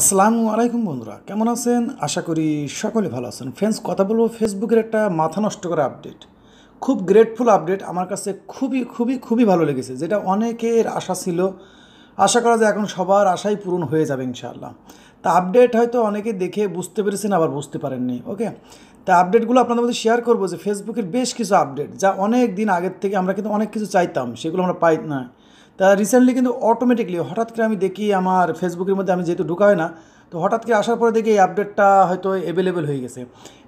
আসসালামু আলাইকুম বন্ধুরা কেমন আছেন আশা করি সকলে ভালো আছেন ফ্রেন্ডস কথা বলবো ফেসবুকের একটা মাথা নষ্ট করা আপডেট খুব গ্রেটফুল আপডেট আমার কাছে খুবই খুবই খুবই ভালো লেগেছে যেটা অনেকের আশা ছিল আশা করা যায় এখন সবার আশাই পূরণ হয়ে যাবে ইনশাআল্লাহ তা আপডেট হয়তো অনেকে দেখে বুঝতে পেরেছেন আবার বুঝতে পারেননি ওকে তা আপডেটগুলো আপনাদের মধ্যে শেয়ার করবো যে ফেসবুকের বেশ কিছু আপডেট যা অনেক দিন আগের থেকে আমরা কিন্তু অনেক কিছু চাইতাম সেগুলো আমরা পাই না তা রিসেন্টলি কিন্তু অটোমেটিকলি হঠাৎ করে আমি দেখি আমার ফেসবুকের মধ্যে আমি যেহেতু ঢুকা হয় না তো হঠাৎ করে আসার পরে দেখি এই আপডেটটা হয়তো অ্যাভেলেবেল হয়ে গেছে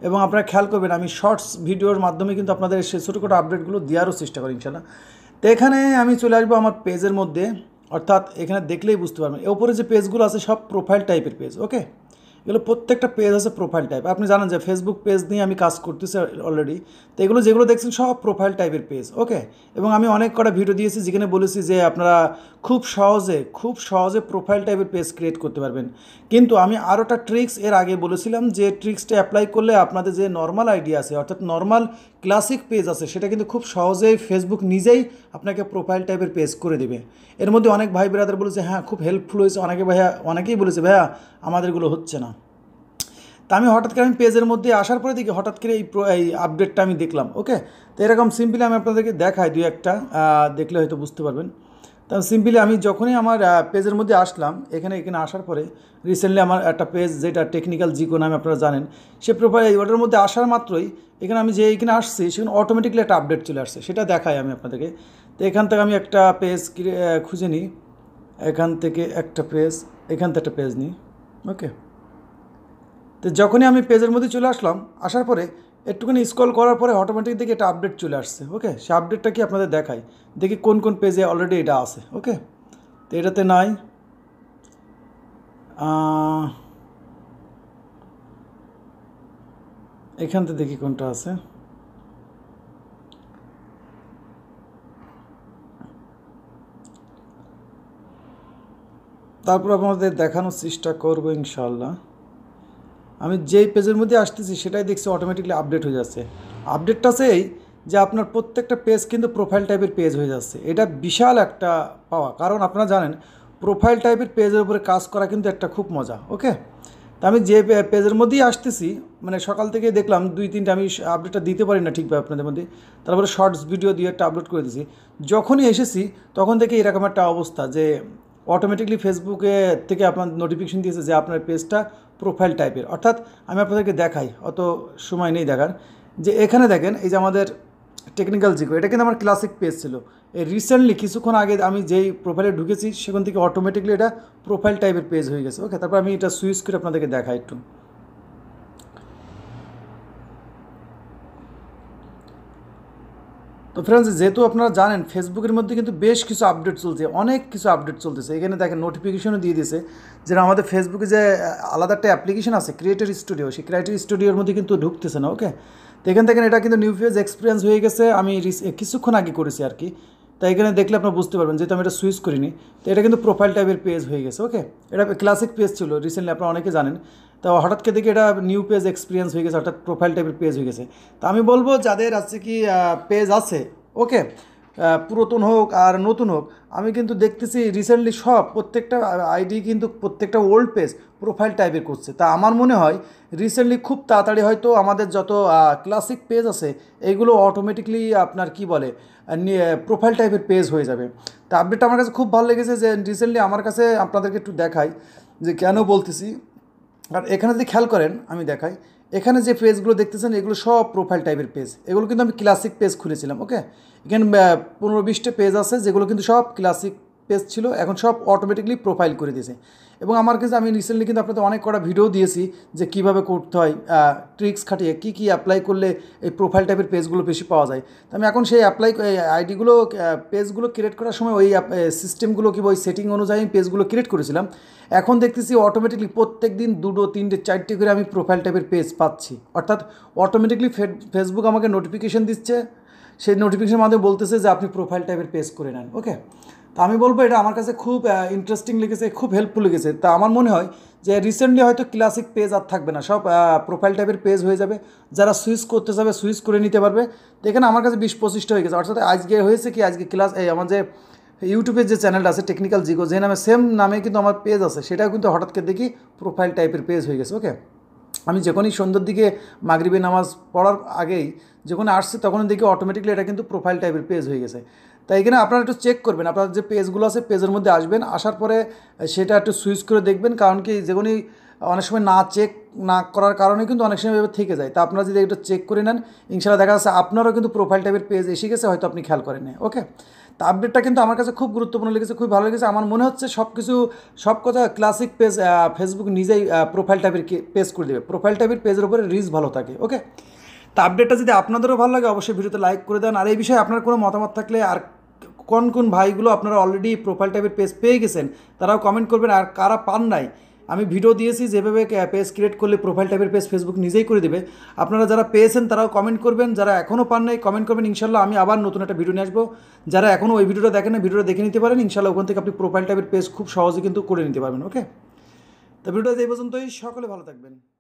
এবং আপনারা খেয়াল করবেন আমি শর্টস ভিডিওর মাধ্যমে কিন্তু আপনাদের সেই ছোটো আপডেটগুলো দেওয়ারও চেষ্টা করি ইনশাল্লাহ তো এখানে আমি চলে আসবো আমার পেজের মধ্যে অর্থাৎ এখানে দেখলেই বুঝতে পারবেন এর উপরে যে পেজগুলো আছে সব প্রোফাইল টাইপের পেজ ওকে এগুলো প্রত্যেকটা পেজ আছে প্রোফাইল টাইপ আপনি জানেন যে ফেসবুক পেজ নিয়ে আমি কাজ করতেছি অলরেডি তো এগুলো যেগুলো দেখছেন সব প্রোফাইল টাইপের পেজ ওকে এবং আমি অনেক কটা ভিডিও দিয়েছি যেখানে বলেছি যে আপনারা খুব সহজে খুব সহজে প্রোফাইল টাইপের পেজ ক্রিয়েট করতে পারবেন কিন্তু আমি আরও একটা ট্রিক্স এর আগে বলেছিলাম যে ট্রিক্সটা অ্যাপ্লাই করলে আপনাদের যে নর্মাল আইডিয়া আছে অর্থাৎ নর্মাল ক্লাসিক পেজ আছে সেটা কিন্তু খুব সহজেই ফেসবুক নিজেই আপনাকে প্রোফাইল টাইপের পেজ করে দেবে এর মধ্যে অনেক ভাই বেরাদার বলেছে হ্যাঁ খুব হেল্পফুল হয়েছে অনেকে ভাইয়া অনেকেই বলেছে ভাইয়া আমাদেরগুলো হচ্ছে না তা আমি হঠাৎ করে আমি পেজের মধ্যে আসার পরে দেখি হঠাৎ করে এই এই আপডেটটা আমি দেখলাম ওকে তো এরকম সিম্পলি আমি আপনাদেরকে দেখাই দুই একটা দেখলে হয়তো বুঝতে পারবেন তা সিম্পলি আমি যখনই আমার পেজের মধ্যে আসলাম এখানে এখানে আসার পরে রিসেন্টলি আমার একটা পেজ যেটা টেকনিক্যাল জিকো নামে আপনারা জানেন সে প্রোফাইল অর্ডারের মধ্যে আসার মাত্রই এখানে আমি যে এখানে আসছি সেখানে অটোমেটিকলি একটা আপডেট চলে আসছে সেটা দেখাই আমি আপনাদেরকে তো এখান থেকে আমি একটা পেজ খুঁজে নিই এখান থেকে একটা পেজ এখান থেকে একটা পেজ নিই ওকে তো যখনই আমি পেজের মধ্যে চলে আসলাম আসার পরে একটুখানি স্ক্রল করার পরে অটোমেটিক দেখি এটা আপডেট চলে আসছে ওকে সে আপডেটটা কি আপনাদের দেখাই দেখি কোন কোন পেজে অলরেডি এটা আছে ওকে তো এটাতে নাই এখানতে দেখি কোনটা আছে তারপর আপনাদের দেখানোর চেষ্টা করবো ইনশাল্লাহ আমি যেই পেজের মধ্যে আসতেছি সেটাই দেখছি অটোমেটিকলি আপডেট হয়ে যাচ্ছে আপডেটটা সেই যে আপনার প্রত্যেকটা পেজ কিন্তু প্রোফাইল টাইপের পেজ হয়ে যাচ্ছে এটা বিশাল একটা পাওয়া কারণ আপনারা জানেন প্রোফাইল টাইপের পেজের উপরে কাজ করা কিন্তু একটা খুব মজা ওকে তা আমি যে পেজের মধ্যেই আসতেছি মানে সকাল থেকে দেখলাম দুই তিনটা আমি আপডেটটা দিতে পারি না ঠিকভাবে আপনাদের মধ্যে তারপরে শর্টস ভিডিও দিয়ে একটা আপলোড করে দিয়েছি যখনই এসেছি তখন থেকে এরকম একটা অবস্থা যে অটোমেটিকলি ফেসবুকে থেকে আপনার নোটিফিকেশন দিয়েছে যে আপনার পেজটা প্রোফাইল টাইপের অর্থাৎ আমি আপনাদেরকে দেখাই অত সময় নেই দেখার যে এখানে দেখেন এই যে আমাদের টেকনিক্যাল জিকো এটা কিন্তু আমার ক্লাসিক পেজ ছিল এই রিসেন্টলি কিছুক্ষণ আগে আমি যেই প্রোফাইলে ঢুকেছি সেখান থেকে অটোমেটিকলি এটা প্রোফাইল টাইপের পেজ হয়ে গেছে ওকে তারপর আমি এটা সুইচ করে আপনাদেরকে দেখাই একটু তো ফ্রেন্ডস যেহেতু আপনারা জানেন ফেসবুকের মধ্যে কিন্তু বেশ কিছু আপডেট চলছে অনেক কিছু আপডেট চলতেছে এখানে দেখেন নোটিফিকেশনও দিয়ে দিয়েছে যেটা আমাদের ফেসবুকে যে আলাদা একটা অ্যাপ্লিকেশন আছে ক্রিয়েটার স্টুডিও সেই ক্রিয়েটার স্টুডিওর মধ্যে কিন্তু ঢুকতেছে না ওকে তো এখান থেকে এটা কিন্তু নিউ ফেজ এক্সপিরিয়েন্স হয়ে গেছে আমি কিছুক্ষণ আগে করেছি আর কি তাই এখানে দেখলে আপনারা বুঝতে পারবেন যেহেতু আমি এটা সুইচ করিনি তো এটা কিন্তু প্রোফাইল টাইপের পেজ হয়ে গেছে ওকে এটা ক্লাসিক পেজ ছিল রিসেন্টলি আপনারা অনেকে জানেন তো করে দেখি এটা নিউ পেজ এক্সপিরিয়েন্স হয়ে গেছে অর্থাৎ প্রোফাইল টাইপের পেজ হয়ে গেছে তো আমি বলবো যাদের আছে কি পেজ আছে ওকে পুরাতন হোক আর নতুন হোক আমি কিন্তু দেখতেছি রিসেন্টলি সব প্রত্যেকটা আইডি কিন্তু প্রত্যেকটা ওল্ড পেজ প্রোফাইল টাইপের করছে তা আমার মনে হয় রিসেন্টলি খুব তাড়াতাড়ি হয়তো আমাদের যত ক্লাসিক পেজ আছে এইগুলো অটোমেটিকলি আপনার কি বলে প্রোফাইল টাইপের পেজ হয়ে যাবে তা আপডেটটা আমার কাছে খুব ভালো লেগেছে যে রিসেন্টলি আমার কাছে আপনাদেরকে একটু দেখাই যে কেন বলতেছি আর এখানে যদি খেয়াল করেন আমি দেখাই এখানে যে পেজগুলো দেখতেছেন এগুলো সব প্রোফাইল টাইপের পেজ এগুলো কিন্তু আমি ক্লাসিক পেজ খুলেছিলাম ওকে এখানে পনেরো বিশটা পেজ আছে যেগুলো কিন্তু সব ক্লাসিক পেজ ছিল এখন সব অটোমেটিকলি প্রোফাইল করে দিয়েছে এবং আমার কাছে আমি রিসেন্টলি কিন্তু আপনাদের অনেক কটা ভিডিও দিয়েছি যে কিভাবে করতে হয় ট্রিক্স খাটিয়ে কি কি অ্যাপ্লাই করলে এই প্রোফাইল টাইপের পেজগুলো বেশি পাওয়া যায় তো আমি এখন সেই অ্যাপ্লাই আইডিগুলো পেজগুলো ক্রিয়েট করার সময় ওই সিস্টেমগুলো কি ওই সেটিং অনুযায়ী পেজগুলো ক্রিয়েট করেছিলাম এখন দেখতেছি অটোমেটিকলি প্রত্যেক দিন দুটো তিনটে চারটে করে আমি প্রোফাইল টাইপের পেজ পাচ্ছি অর্থাৎ অটোমেটিকলি ফেসবুক আমাকে নোটিফিকেশান দিচ্ছে সেই নোটিফিকেশান মাধ্যমে বলতেছে যে আপনি প্রোফাইল টাইপের পেজ করে নেন ওকে তো আমি বলবো এটা আমার কাছে খুব ইন্টারেস্টিং লেগেছে খুব হেল্পফুল লেগেছে তা আমার মনে হয় যে রিসেন্টলি হয়তো ক্লাসিক পেজ আর থাকবে না সব প্রোফাইল টাইপের পেজ হয়ে যাবে যারা সুইচ করতে যাবে সুইচ করে নিতে পারবে তো এখানে আমার কাছে বিশ পঁচিশটা হয়ে গেছে অর্থাৎ আজকে হয়েছে কি আজকে ক্লাস এই আমার যে ইউটিউবের যে চ্যানেলটা আছে টেকনিক্যাল জিগো যে নামে সেম নামে কিন্তু আমার পেজ আছে সেটাও কিন্তু হঠাৎ করে দেখি প্রোফাইল টাইপের পেজ হয়ে গেছে ওকে আমি যখনই সন্ধ্যের দিকে মাগরিবে নামাজ পড়ার আগেই যখন আসছে তখন দেখি অটোমেটিকলি এটা কিন্তু প্রোফাইল টাইপের পেজ হয়ে গেছে তাই এখানে আপনারা একটু চেক করবেন আপনার যে পেজগুলো আছে পেজের মধ্যে আসবেন আসার পরে সেটা একটু সুইচ করে দেখবেন কারণ কি যেগুলি অনেক সময় না চেক না করার কারণে কিন্তু অনেক সময় এভাবে থেকে যায় তা আপনারা যদি একটু চেক করে নেন ইনশাল্লাহ দেখা যাচ্ছে আপনারও কিন্তু প্রোফাইল টাইপের পেজ এসে গেছে হয়তো আপনি খেয়াল করেন ওকে তা আপডেটটা কিন্তু আমার কাছে খুব গুরুত্বপূর্ণ লেগেছে খুব ভালো লেগেছে আমার মনে হচ্ছে সব কিছু সব কথা ক্লাসিক পেজ ফেসবুক নিজেই প্রোফাইল টাইপের পেজ করে দেবে প্রোফাইল টাইপের পেজের উপরে রিচ ভালো থাকে ওকে তা আপডেটটা যদি আপনাদেরও ভালো লাগে অবশ্যই ভিডিওতে লাইক করে দেন আর এই বিষয়ে আপনার কোনো মতামত থাকলে আর কোন কোন ভাইগুলো আপনারা অলরেডি প্রোফাইল টাইপের পেজ পেয়ে গেছেন তারাও কমেন্ট করবেন আর কারা পান নাই আমি ভিডিও দিয়েছি যেভাবে পেজ ক্রিয়েট করলে প্রোফাইল টাইপের পেজ ফেসবুক নিজেই করে দেবে আপনারা যারা পেয়েছেন তারাও কমেন্ট করবেন যারা এখনও পান নাই কমেন্ট করবেন ইনশাল্লাহ আমি আবার নতুন একটা ভিডিও নিয়ে আসবো যারা এখনও ওই ভিডিওটা দেখেন না ভিডিওটা দেখে নিতে পারেন ইনশাল্লাহ ওখান থেকে আপনি প্রোফাইল টাইপের পেজ খুব সহজে কিন্তু করে নিতে পারবেন ওকে তো ভিডিওটা এই পর্যন্তই সকলে ভালো থাকবেন